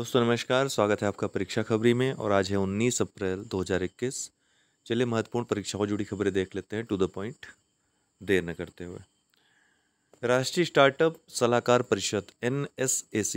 दोस्तों नमस्कार स्वागत है आपका परीक्षा खबरी में और आज है 19 अप्रैल 2021 चलिए महत्वपूर्ण परीक्षाओं जुड़ी खबरें देख लेते हैं टू द पॉइंट देर न करते हुए राष्ट्रीय स्टार्टअप सलाहकार परिषद एन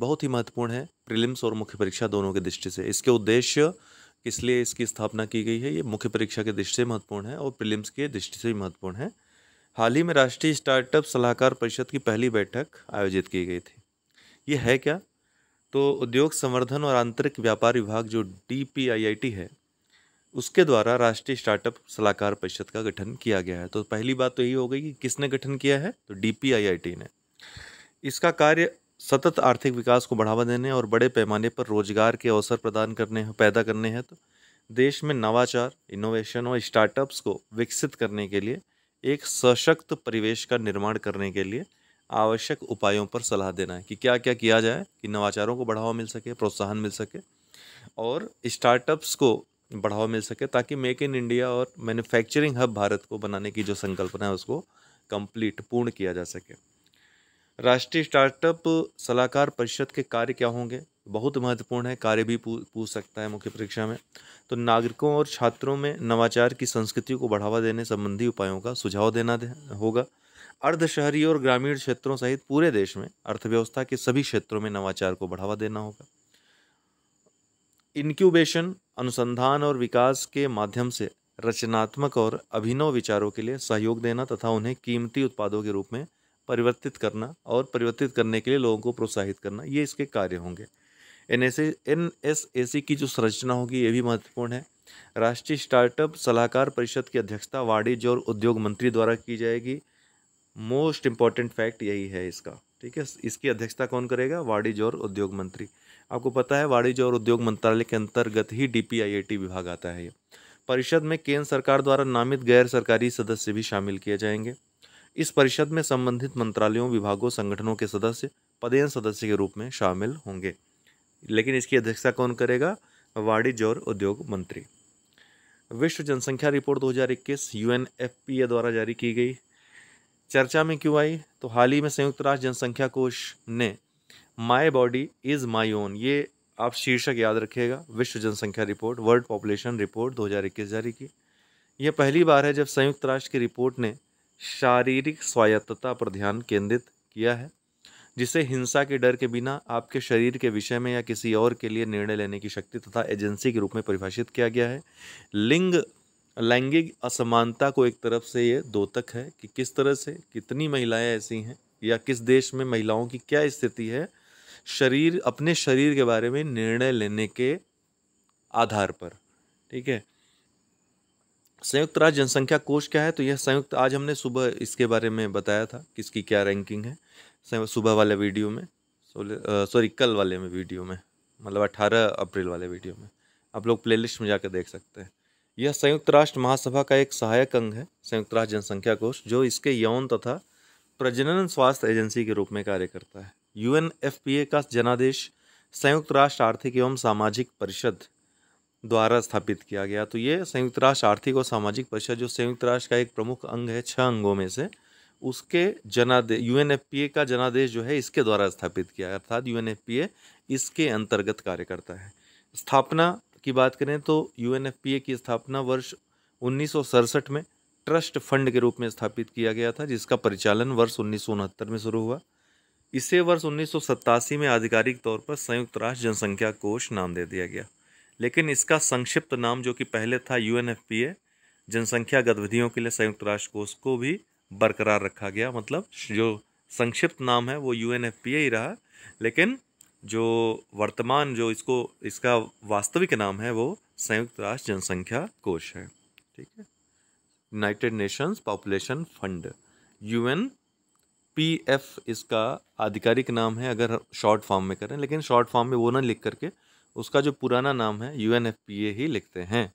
बहुत ही महत्वपूर्ण है प्रिलिम्स और मुख्य परीक्षा दोनों के दृष्टि से इसके उद्देश्य किस लिए इसकी स्थापना की गई है ये मुख्य परीक्षा के दृष्टि से महत्वपूर्ण है और प्रिलिम्स के दृष्टि से भी महत्वपूर्ण है हाल ही में राष्ट्रीय स्टार्टअप सलाहकार परिषद की पहली बैठक आयोजित की गई थी ये है क्या तो उद्योग संवर्धन और आंतरिक व्यापार विभाग जो डी है उसके द्वारा राष्ट्रीय स्टार्टअप सलाहकार परिषद का गठन किया गया है तो पहली बात तो यही हो गई कि किसने गठन किया है तो डी ने इसका कार्य सतत आर्थिक विकास को बढ़ावा देने और बड़े पैमाने पर रोजगार के अवसर प्रदान करने पैदा करने हैं तो देश में नवाचार इनोवेशन और स्टार्टअप्स को विकसित करने के लिए एक सशक्त परिवेश का निर्माण करने के लिए आवश्यक उपायों पर सलाह देना है कि क्या क्या किया जाए कि नवाचारों को बढ़ावा मिल सके प्रोत्साहन मिल सके और स्टार्टअप्स को बढ़ावा मिल सके ताकि मेक इन इंडिया और मैन्युफैक्चरिंग हब भारत को बनाने की जो संकल्पना है उसको कंप्लीट पूर्ण किया जा सके राष्ट्रीय स्टार्टअप सलाहकार परिषद के कार्य क्या होंगे बहुत महत्वपूर्ण है कार्य भी पूछ सकता है मुख्य परीक्षा में तो नागरिकों और छात्रों में नवाचार की संस्कृति को बढ़ावा देने संबंधी उपायों का सुझाव देना होगा अर्ध शहरी और ग्रामीण क्षेत्रों सहित पूरे देश में अर्थव्यवस्था के सभी क्षेत्रों में नवाचार को बढ़ावा देना होगा इनक्यूबेशन अनुसंधान और विकास के माध्यम से रचनात्मक और अभिनव विचारों के लिए सहयोग देना तथा उन्हें कीमती उत्पादों के रूप में परिवर्तित करना और परिवर्तित करने के लिए लोगों को प्रोत्साहित करना ये इसके कार्य होंगे N S N S A C की जो संरचना होगी ये भी महत्वपूर्ण है राष्ट्रीय स्टार्टअप सलाहकार परिषद की अध्यक्षता वाणिज्य और उद्योग मंत्री द्वारा की जाएगी मोस्ट इम्पॉर्टेंट फैक्ट यही है इसका ठीक है इसकी अध्यक्षता कौन करेगा वाणिज्य और उद्योग मंत्री आपको पता है वाणिज्य और उद्योग मंत्रालय के अंतर्गत ही डी विभाग आता है ये परिषद में केंद्र सरकार द्वारा नामित गैर सरकारी सदस्य भी शामिल किए जाएंगे इस परिषद में संबंधित मंत्रालयों विभागों संगठनों के सदस्य पदेन सदस्य के रूप में शामिल होंगे लेकिन इसकी अध्यक्षता कौन करेगा वाणिज्य और उद्योग मंत्री विश्व जनसंख्या रिपोर्ट 2021 यूएनएफपीए द्वारा जारी की गई चर्चा में क्यों आई तो हाल ही में संयुक्त राष्ट्र जनसंख्या कोष ने my body is my own ये आप शीर्षक याद रखिएगा विश्व जनसंख्या रिपोर्ट वर्ल्ड पॉपुलेशन रिपोर्ट 2021 जारी की यह पहली बार है जब संयुक्त राष्ट्र की रिपोर्ट ने शारीरिक स्वायत्तता पर ध्यान केंद्रित किया है जिसे हिंसा के डर के बिना आपके शरीर के विषय में या किसी और के लिए निर्णय लेने की शक्ति तथा एजेंसी के रूप में परिभाषित किया गया है लिंग लैंगिक असमानता को एक तरफ से ये दो तक है कि किस तरह से कितनी महिलाएं ऐसी हैं या किस देश में महिलाओं की क्या स्थिति है शरीर अपने शरीर के बारे में निर्णय लेने के आधार पर ठीक है संयुक्त राज्य जनसंख्या कोष क्या है तो यह संयुक्त आज हमने सुबह इसके बारे में बताया था किसकी क्या रैंकिंग है सुबह वाले वीडियो में सॉरी कल वाले में वीडियो में मतलब अट्ठारह अप्रैल वाले वीडियो में आप लोग प्लेलिस्ट में जाकर देख सकते हैं यह संयुक्त राष्ट्र महासभा का एक सहायक अंग है संयुक्त राष्ट्र जनसंख्या कोष जो इसके यौन तथा प्रजनन स्वास्थ्य एजेंसी के रूप में कार्य करता है यू का जनादेश संयुक्त राष्ट्र आर्थिक एवं सामाजिक परिषद द्वारा स्थापित किया गया तो ये संयुक्त राष्ट्र आर्थिक और सामाजिक परिषद जो संयुक्त राष्ट्र का एक प्रमुख अंग है छह अंगों में से उसके जनादेश यू का जनादेश जो है इसके द्वारा स्थापित किया अर्थात यू इसके अंतर्गत कार्य करता है स्थापना की बात करें तो यू की स्थापना वर्ष उन्नीस में ट्रस्ट फंड के रूप में स्थापित किया गया था जिसका परिचालन वर्ष उन्नीस में शुरू हुआ इसे वर्ष उन्नीस में आधिकारिक तौर पर संयुक्त राष्ट्र जनसंख्या कोष नाम दे दिया गया लेकिन इसका संक्षिप्त नाम जो कि पहले था यू जनसंख्या गतिविधियों के लिए संयुक्त राष्ट्र कोष को भी बरकरार रखा गया मतलब जो संक्षिप्त नाम है वो यू ही रहा लेकिन जो वर्तमान जो इसको इसका वास्तविक नाम है वो संयुक्त राष्ट्र जनसंख्या कोष है ठीक है United Nations population fund UN P F इसका आधिकारिक नाम है अगर शॉर्ट फॉर्म में करें लेकिन शॉर्ट फॉर्म में वो ना लिख करके उसका जो पुराना नाम है U N F P A ही लिखते हैं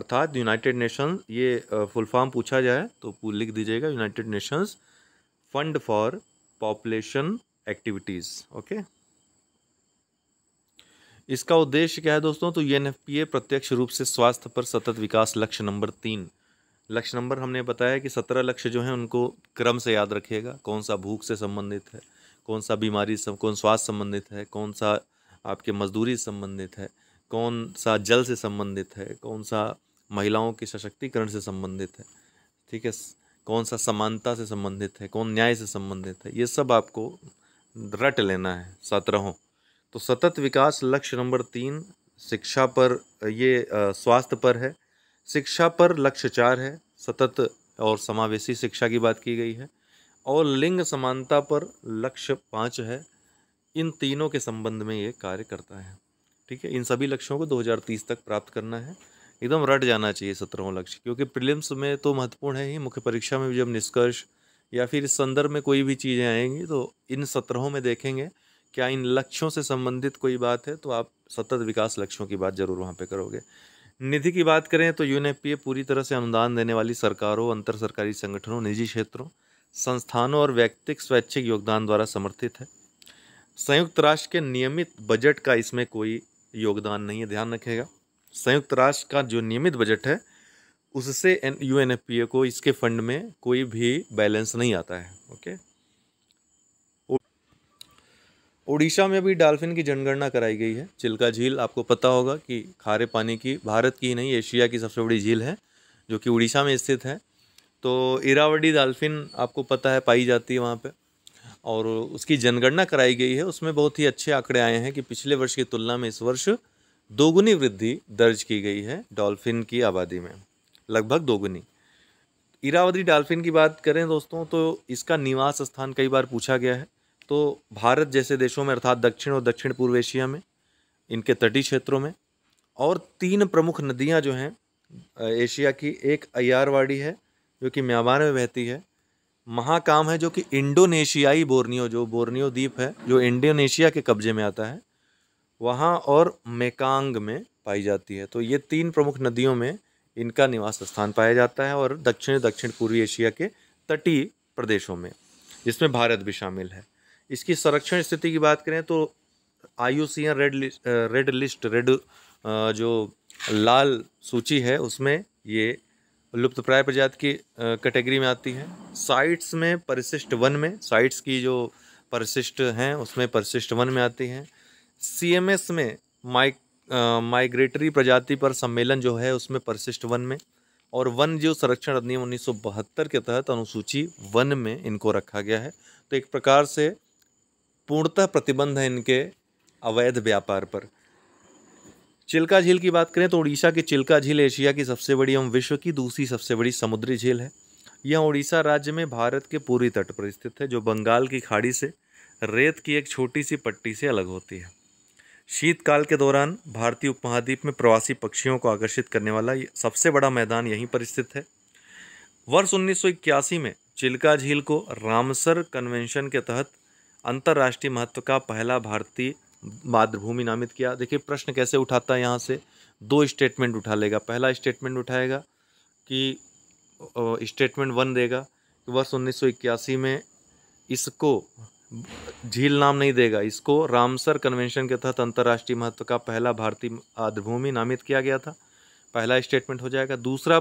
अर्थात यूनाइटेड नेशंस ये फुल फॉर्म पूछा जाए तो लिख दीजिएगा United Nations fund for population activities okay इसका उद्देश्य क्या है दोस्तों तो एन e प्रत्यक्ष रूप से स्वास्थ्य पर सतत विकास लक्ष्य नंबर तीन लक्ष्य नंबर हमने बताया कि सत्रह लक्ष्य जो हैं उनको क्रम से याद रखिएगा कौन सा भूख से संबंधित है कौन सा बीमारी सम, कौन स्वास्थ्य संबंधित है कौन सा आपके मजदूरी संबंधित है कौन सा जल से संबंधित है कौन सा महिलाओं के सशक्तिकरण से संबंधित है ठीक है कौन सा समानता से संबंधित है कौन न्याय से संबंधित है ये सब आपको रट लेना है सत्रहों तो सतत विकास लक्ष्य नंबर तीन शिक्षा पर ये स्वास्थ्य पर है शिक्षा पर लक्ष्य चार है सतत और समावेशी शिक्षा की बात की गई है और लिंग समानता पर लक्ष्य पाँच है इन तीनों के संबंध में ये कार्य करता है ठीक है इन सभी लक्ष्यों को 2030 तक प्राप्त करना है एकदम रट जाना चाहिए सत्रहों लक्ष्य क्योंकि प्रीलिम्स में तो महत्वपूर्ण है ही मुख्य परीक्षा में भी जब निष्कर्ष या फिर इस संदर्भ में कोई भी चीज़ें आएंगी तो इन सत्रहों में देखेंगे क्या इन लक्ष्यों से संबंधित कोई बात है तो आप सतत विकास लक्ष्यों की बात जरूर वहाँ पे करोगे निधि की बात करें तो यूएनएफपीए पूरी तरह से अनुदान देने वाली सरकारों अंतर सरकारी संगठनों निजी क्षेत्रों संस्थानों और व्यक्तिक स्वैच्छिक योगदान द्वारा समर्थित है संयुक्त राष्ट्र के नियमित बजट का इसमें कोई योगदान नहीं है ध्यान रखेगा संयुक्त राष्ट्र का जो नियमित बजट है उससे U N F P A को इसके फंड में कोई भी बैलेंस नहीं आता है ओके ओडिशा में भी डॉल्फिन की जनगणना कराई गई है चिल्का झील आपको पता होगा कि खारे पानी की भारत की नहीं एशिया की सबसे बड़ी झील है जो कि उड़ीसा में स्थित है तो इरावडी डाल्फिन आपको पता है पाई जाती है वहाँ पे और उसकी जनगणना कराई गई है उसमें बहुत ही अच्छे आंकड़े आए हैं कि पिछले वर्ष की तुलना में इस वर्ष दोगुनी वृद्धि दर्ज की गई है डॉल्फिन की आबादी में लगभग दोगुनी इरावदी डाल्फिन की बात करें दोस्तों तो इसका निवास स्थान कई बार पूछा गया है तो भारत जैसे देशों में अर्थात दक्षिण और दक्षिण पूर्व एशिया में इनके तटीय क्षेत्रों में और तीन प्रमुख नदियां जो हैं एशिया की एक अयारवाड़ी है जो कि म्यांमार में बहती है महाकाम है जो कि इंडोनेशियाई बोर्नियो जो बोर्नियो द्वीप है जो इंडोनेशिया के कब्जे में आता है वहाँ और मेकांग में पाई जाती है तो ये तीन प्रमुख नदियों में इनका निवास स्थान पाया जाता है और दक्षिण दक्षिण पूर्वी एशिया के तटीय प्रदेशों में जिसमें भारत भी शामिल है इसकी संरक्षण स्थिति की बात करें तो IUCN red list red list red जो लाल सूची है उसमें ये लुप्त प्राय प्रजाति की कैटेगरी में आती है साइट्स में परिशिष्ट वन में साइट्स की जो परिशिष्ट हैं उसमें परिशिष्ट वन में आती हैं सीएमएस में माइक माइग्रेटरी प्रजाति पर सम्मेलन जो है उसमें परिशिष्ट वन में और वन जीव संरक्षण अधिनियम उन्नीस के तहत अनुसूची वन में इनको रखा गया है तो एक प्रकार से पूर्णतः प्रतिबंध है इनके अवैध व्यापार पर चिल्का झील की बात करें तो उड़ीसा की चिल्का झील एशिया की सबसे बड़ी एवं विश्व की दूसरी सबसे बड़ी समुद्री झील है यह उड़ीसा राज्य में भारत के पूर्वी तट पर स्थित है जो बंगाल की खाड़ी से रेत की एक छोटी सी पट्टी से अलग होती है शीतकाल के दौरान भारतीय उपमहाद्वीप में प्रवासी पक्षियों को आकर्षित करने वाला सबसे बड़ा मैदान यहीं पर स्थित है वर्ष उन्नीस में चिल्का झील को रामसर कन्वेंशन के तहत अंतर्राष्ट्रीय महत्व का पहला भारतीय मातृभूमि नामित किया देखिए प्रश्न कैसे उठाता है यहाँ से दो स्टेटमेंट उठा लेगा पहला स्टेटमेंट उठाएगा कि स्टेटमेंट वन देगा कि वर्ष उन्नीस में इसको झील नाम नहीं देगा इसको रामसर कन्वेंशन के तहत अंतर्राष्ट्रीय महत्व का पहला भारतीय आदिभूमि नामित किया गया था पहला स्टेटमेंट हो जाएगा दूसरा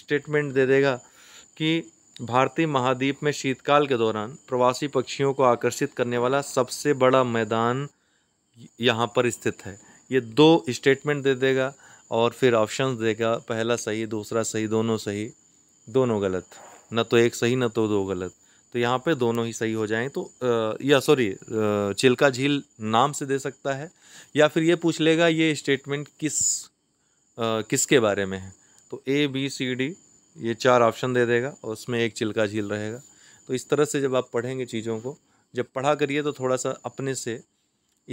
स्टेटमेंट दे देगा कि भारतीय महाद्वीप में शीतकाल के दौरान प्रवासी पक्षियों को आकर्षित करने वाला सबसे बड़ा मैदान यहाँ पर स्थित है ये दो स्टेटमेंट दे देगा और फिर ऑप्शन देगा पहला सही दूसरा सही दोनों सही दोनों गलत न तो एक सही न तो दो गलत तो यहाँ पे दोनों ही सही हो जाएं तो आ, या सॉरी चिल्का झील नाम से दे सकता है या फिर ये पूछ लेगा ये स्टेटमेंट किस आ, किसके बारे में है तो ए बी सी डी ये चार ऑप्शन दे देगा और उसमें एक चिल्का झील रहेगा तो इस तरह से जब आप पढ़ेंगे चीज़ों को जब पढ़ा करिए तो थोड़ा सा अपने से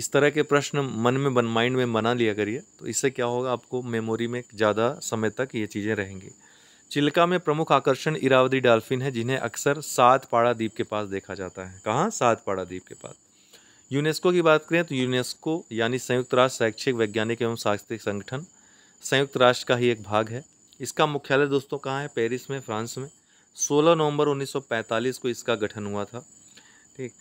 इस तरह के प्रश्न मन में बन माइंड में बना लिया करिए तो इससे क्या होगा आपको मेमोरी में ज़्यादा समय तक ये चीज़ें रहेंगी चिल्का में प्रमुख आकर्षण इरावदी डॉल्फिन है जिन्हें अक्सर सातपाड़ा द्वीप के पास देखा जाता है कहाँ सातपाड़ा द्वीप के पास यूनेस्को की बात करें तो यूनेस्को यानी संयुक्त राष्ट्र शैक्षिक वैज्ञानिक एवं सांस्कृतिक संगठन संयुक्त राष्ट्र का ही एक भाग है इसका मुख्यालय दोस्तों कहाँ है पेरिस में फ्रांस में 16 नवंबर 1945 को इसका गठन हुआ था ठीक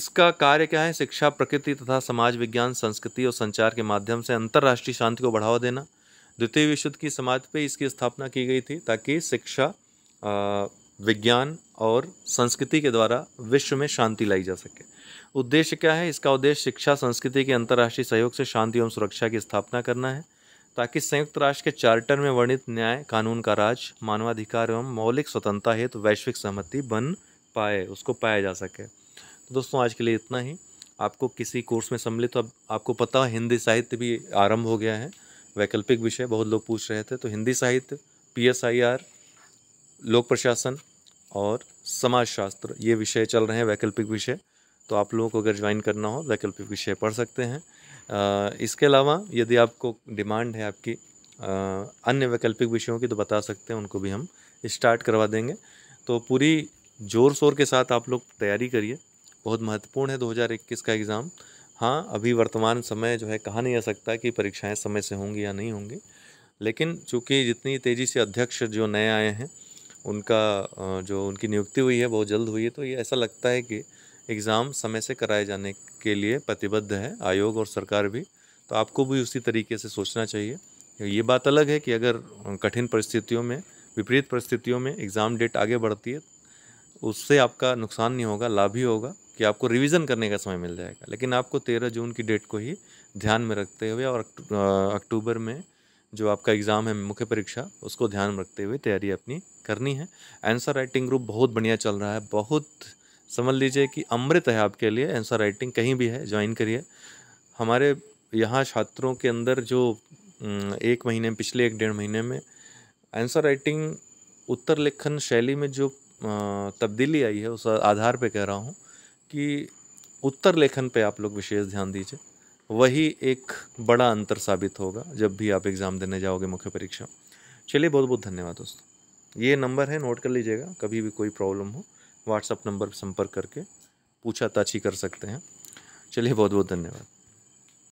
इसका कार्य क्या है शिक्षा प्रकृति तथा समाज विज्ञान संस्कृति और संचार के माध्यम से अंतर्राष्ट्रीय शांति को बढ़ावा देना द्वितीय विश्व की समाज पे इसकी स्थापना की गई थी ताकि शिक्षा विज्ञान और संस्कृति के द्वारा विश्व में शांति लाई जा सके उद्देश्य क्या है इसका उद्देश्य शिक्षा संस्कृति के अंतर्राष्ट्रीय सहयोग से शांति एवं सुरक्षा की स्थापना करना है ताकि संयुक्त राष्ट्र के चार्टर में वर्णित न्याय कानून का राज मानवाधिकार एवं मौलिक स्वतंत्रता हेतु तो वैश्विक सहमति बन पाए उसको पाया जा सके तो दोस्तों आज के लिए इतना ही आपको किसी कोर्स में सम्मिलित तो अब आपको पता हिंदी साहित्य भी आरंभ हो गया है वैकल्पिक विषय बहुत लोग पूछ रहे थे तो हिंदी साहित्य पी एस आई आर लोक प्रशासन और समाजशास्त्र ये विषय चल रहे हैं वैकल्पिक विषय तो आप लोगों को अगर ज्वाइन करना हो वैकल्पिक विषय पढ़ सकते हैं आ, इसके अलावा यदि आपको डिमांड है आपकी आ, अन्य वैकल्पिक विषयों की तो बता सकते हैं उनको भी हम स्टार्ट करवा देंगे तो पूरी ज़ोर शोर के साथ आप लोग तैयारी करिए बहुत महत्वपूर्ण है 2021 का एग्ज़ाम हाँ अभी वर्तमान समय जो है कहा नहीं जा सकता कि परीक्षाएं समय से होंगी या नहीं होंगी लेकिन चूँकि जितनी तेज़ी से अध्यक्ष जो नए आए हैं उनका जो उनकी नियुक्ति हुई है बहुत जल्द हुई है तो ये ऐसा लगता है कि एग्ज़ाम समय से कराए जाने के लिए प्रतिबद्ध है आयोग और सरकार भी तो आपको भी उसी तरीके से सोचना चाहिए ये बात अलग है कि अगर कठिन परिस्थितियों में विपरीत परिस्थितियों में एग्ज़ाम डेट आगे बढ़ती है उससे आपका नुकसान नहीं होगा लाभ ही होगा कि आपको रिवीजन करने का समय मिल जाएगा लेकिन आपको तेरह जून की डेट को ही ध्यान में रखते हुए और अक्टूबर में जो आपका एग्ज़ाम है मुख्य परीक्षा उसको ध्यान में रखते हुए तैयारी अपनी करनी है आंसर राइटिंग ग्रुप बहुत बढ़िया चल रहा है बहुत समझ लीजिए कि अमृत है आपके लिए आंसर राइटिंग कहीं भी है ज्वाइन करिए हमारे यहाँ छात्रों के अंदर जो एक महीने पिछले एक डेढ़ महीने में आंसर राइटिंग उत्तर लेखन शैली में जो तब्दीली आई है उस आधार पर कह रहा हूँ कि उत्तर लेखन पे आप लोग विशेष ध्यान दीजिए वही एक बड़ा अंतर साबित होगा जब भी आप एग्ज़ाम देने जाओगे मुख्य परीक्षा चलिए बहुत बहुत धन्यवाद दोस्तों ये नंबर है नोट कर लीजिएगा कभी भी कोई प्रॉब्लम हो व्हाट्सअप नंबर पर संपर्क करके पूछाताछी कर सकते हैं चलिए बहुत बहुत धन्यवाद